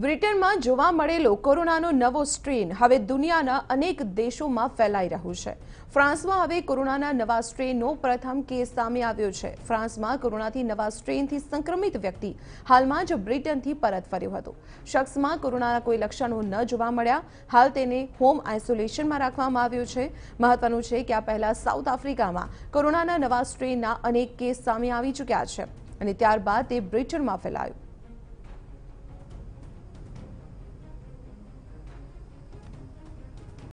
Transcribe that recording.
બ્રિટનમાં જોવા મળેલો કોરોનાનો નવો સ્ટ્રેન હવે દુનિયાના અનેક દેશોમાં ફેલાઈ રહ્યું છે ફ્રાન્સમાં હવે કોરોનાના નવા સ્ટ્રેનનો પ્રથમ કેસ સામે આવ્યો છે ફ્રાન્સમાં કોરોનાથી નવા સ્ટ્રેનથી સંક્રમિત વ્યક્તિ હાલમાં જ બ્રિટનથી પરત ફર્યો હતો શખ્સમાં કોરોનાના કોઈ લક્ષણો ન જોવા મળ્યા હાલ તેને હોમ આઇસોલેશનમાં રાખવામાં આવ્યો છે મહત્વનું છે કે આ પહેલા સાઉથ આફ્રિકામાં કોરોનાના નવા સ્ટ્રેનના અનેક કેસ સામે આવી ચૂક્યા છે અને ત્યારબાદ તે બ્રિટનમાં ફેલાયું